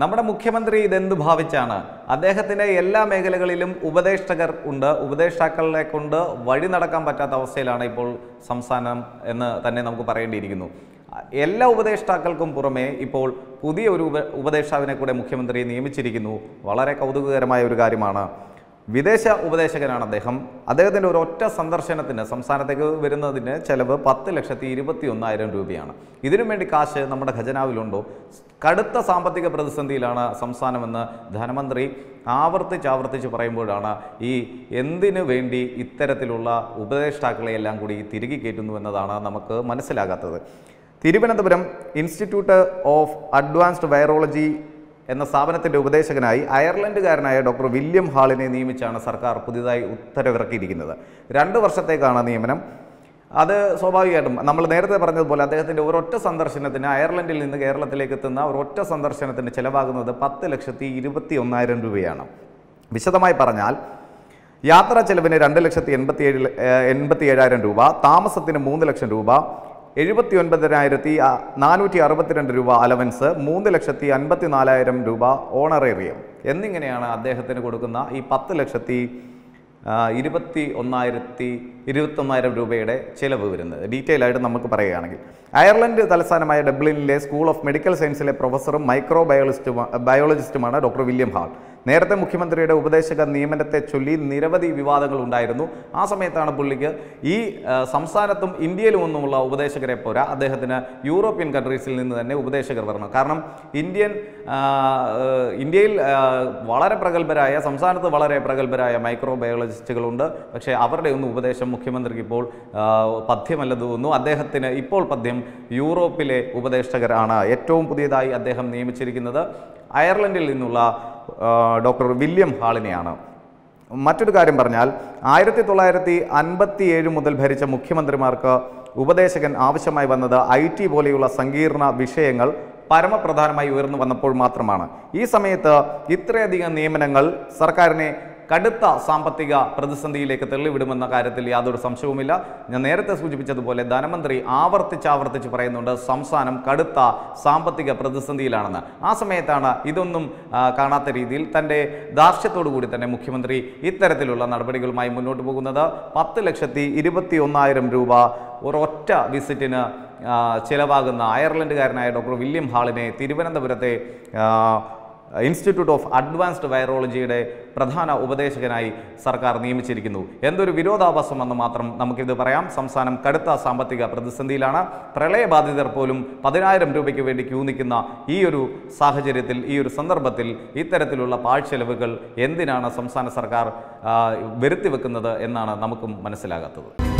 നമ്മുടെ മുഖ്യമന്ത്രി ഇതെന്ത് ഭാവിച്ചാണ് അദ്ദേഹത്തിൻ്റെ എല്ലാ മേഖലകളിലും ഉപദേഷ്ടകർ ഉണ്ട് ഉപദേഷ്ടാക്കളെ കൊണ്ട് വഴി നടക്കാൻ പറ്റാത്ത അവസ്ഥയിലാണ് ഇപ്പോൾ സംസ്ഥാനം എന്ന് തന്നെ നമുക്ക് പറയേണ്ടിയിരിക്കുന്നു എല്ലാ ഉപദേഷ്ടാക്കൾക്കും പുറമേ ഇപ്പോൾ പുതിയ ഒരു ഉപ ഉപദേഷ്ടാവിനെ കൂടെ മുഖ്യമന്ത്രി നിയമിച്ചിരിക്കുന്നു വളരെ കൗതുകകരമായ ഒരു കാര്യമാണ് വിദേശ ഉപദേശകനാണ് അദ്ദേഹം അദ്ദേഹത്തിൻ്റെ ഒരു ഒറ്റ സന്ദർശനത്തിന് സംസ്ഥാനത്തേക്ക് വരുന്നതിന് ചെലവ് പത്ത് ലക്ഷത്തി ഇരുപത്തി ഒന്നായിരം രൂപയാണ് ഇതിനു വേണ്ടി കാശ് നമ്മുടെ ഖജനാവിലുണ്ടോ കടുത്ത സാമ്പത്തിക പ്രതിസന്ധിയിലാണ് സംസ്ഥാനമെന്ന് ധനമന്ത്രി ആവർത്തിച്ചാവർത്തിച്ച് പറയുമ്പോഴാണ് ഈ എന്തിനു വേണ്ടി ഇത്തരത്തിലുള്ള ഉപദേഷ്ടാക്കളെയെല്ലാം കൂടി തിരികെ കയറ്റുന്നു എന്നതാണ് നമുക്ക് മനസ്സിലാകാത്തത് Thiruvananthapuram institute of advanced virology എന്ന സ്ഥാപനത്തിൻ്റെ ഉപദേശകനായി അയർലൻഡുകാരനായ ഡോക്ടർ വില്യം ഹാളിനെ നിയമിച്ചാണ് സർക്കാർ പുതിയതായി ഉത്തരവിറക്കിയിരിക്കുന്നത് രണ്ട് വർഷത്തേക്കാണ് നിയമനം അത് സ്വാഭാവികമായിട്ടും നമ്മൾ നേരത്തെ പറഞ്ഞതുപോലെ അദ്ദേഹത്തിൻ്റെ ഒരൊറ്റ സന്ദർശനത്തിന് അയർലൻഡിൽ നിന്ന് കേരളത്തിലേക്ക് എത്തുന്ന ഒരൊറ്റ സന്ദർശനത്തിന് ചിലവാകുന്നത് പത്ത് ലക്ഷത്തി ഇരുപത്തി ഒന്നായിരം രൂപയാണ് വിശദമായി പറഞ്ഞാൽ യാത്രാ ചെലവിന് രണ്ട് ലക്ഷത്തി എൺപത്തി ഏഴ് എൺപത്തി ഏഴായിരം രൂപ താമസത്തിന് മൂന്ന് ലക്ഷം രൂപ എഴുപത്തി ഒൻപതിനായിരത്തി നാനൂറ്റി അറുപത്തിരണ്ട് രൂപ അലവൻസ് മൂന്ന് ലക്ഷത്തി അൻപത്തി നാലായിരം രൂപ ഓണറേറിയം എന്നിങ്ങനെയാണ് അദ്ദേഹത്തിന് കൊടുക്കുന്ന ഈ പത്ത് ലക്ഷത്തി ഇരുപത്തി ഒന്നായിരത്തി ഇരുപത്തൊന്നായിരം രൂപയുടെ ചിലവ് വരുന്നത് ഡീറ്റെയിൽ ആയിട്ട് നമുക്ക് പറയുകയാണെങ്കിൽ അയർലൻഡ് തലസ്ഥാനമായ ഡബ്ലിനിലെ സ്കൂൾ ഓഫ് മെഡിക്കൽ സയൻസിലെ പ്രൊഫസറും മൈക്രോ ബയോളജിസ്റ്റുമാണ് ബയോളജിസ്റ്റുമാണ് ഡോക്ടർ വില്യം ഹാൾ നേരത്തെ മുഖ്യമന്ത്രിയുടെ ഉപദേശക നിയമനത്തെ ചൊല്ലി നിരവധി വിവാദങ്ങൾ ഉണ്ടായിരുന്നു ആ സമയത്താണ് പുള്ളിക്ക് ഈ സംസ്ഥാനത്തും ഇന്ത്യയിലും ഒന്നുമുള്ള ഉപദേശകരെ പോരാ അദ്ദേഹത്തിന് യൂറോപ്യൻ കൺട്രീസിൽ നിന്ന് തന്നെ ഉപദേശകർ വരണം കാരണം ഇന്ത്യൻ ഇന്ത്യയിൽ വളരെ പ്രഗത്ഭരായ സംസ്ഥാനത്ത് വളരെ പ്രഗത്ഭരായ മൈക്രോ ബയോളജിസ്റ്റുകളുണ്ട് പക്ഷേ അവരുടെ ഒന്നും ഉപദേശം മുഖ്യമന്ത്രിക്ക് ഇപ്പോൾ പഥ്യമല്ല തോന്നുന്നു അദ്ദേഹത്തിന് ഇപ്പോൾ പദ്യം യൂറോപ്പിലെ ഉപദേശകരാണ് ഏറ്റവും പുതിയതായി അദ്ദേഹം നിയമിച്ചിരിക്കുന്നത് അയർലൻഡിൽ നിന്നുള്ള ഡോക്ടർ വില്യം ഹാളിനെയാണ് മറ്റൊരു കാര്യം പറഞ്ഞാൽ ആയിരത്തി തൊള്ളായിരത്തി അൻപത്തി ഏഴ് മുതൽ ഭരിച്ച മുഖ്യമന്ത്രിമാർക്ക് ഉപദേശകൻ ആവശ്യമായി വന്നത് ഐ ടി പോലെയുള്ള സങ്കീർണ വിഷയങ്ങൾ പരമപ്രധാനമായി ഉയർന്നു വന്നപ്പോൾ മാത്രമാണ് ഈ സമയത്ത് ഇത്രയധികം നിയമനങ്ങൾ സർക്കാരിനെ കടുത്ത സാമ്പത്തിക പ്രതിസന്ധിയിലേക്ക് തള്ളിവിടുമെന്ന കാര്യത്തിൽ യാതൊരു സംശയവുമില്ല ഞാൻ നേരത്തെ സൂചിപ്പിച്ചതുപോലെ ധനമന്ത്രി ആവർത്തിച്ചാവർത്തിച്ച് പറയുന്നുണ്ട് സംസ്ഥാനം കടുത്ത സാമ്പത്തിക പ്രതിസന്ധിയിലാണെന്ന് ആ സമയത്താണ് ഇതൊന്നും കാണാത്ത രീതിയിൽ തൻ്റെ ദാർഷ്ട്യത്തോടു കൂടി തന്നെ മുഖ്യമന്ത്രി ഇത്തരത്തിലുള്ള നടപടികളുമായി മുന്നോട്ട് പോകുന്നത് പത്ത് ലക്ഷത്തി ഇരുപത്തി ഒന്നായിരം രൂപ ഒരൊറ്റ വിസിറ്റിന് ചിലവാകുന്ന അയർലൻഡുകാരനായ ഡോക്ടർ വില്യം ഹാളിനെ തിരുവനന്തപുരത്തെ ഇൻസ്റ്റിറ്റ്യൂട്ട് ഓഫ് അഡ്വാൻസ്ഡ് വൈറോളജിയുടെ പ്രധാന ഉപദേശകനായി സർക്കാർ നിയമിച്ചിരിക്കുന്നു എന്തൊരു വിരോധാഭാസമെന്ന് എന്ന് മാത്രം നമുക്കിത് പറയാം സംസ്ഥാനം കടുത്ത സാമ്പത്തിക പ്രതിസന്ധിയിലാണ് പ്രളയബാധിതർ പോലും പതിനായിരം രൂപയ്ക്ക് വേണ്ടി ക്യൂ നിൽക്കുന്ന ഈ ഒരു സാഹചര്യത്തിൽ ഈ ഒരു സന്ദർഭത്തിൽ ഇത്തരത്തിലുള്ള പാഴ്ചെലവുകൾ എന്തിനാണ് സംസ്ഥാന സർക്കാർ വരുത്തി വെക്കുന്നത് എന്നാണ് നമുക്കും മനസ്സിലാകാത്തത്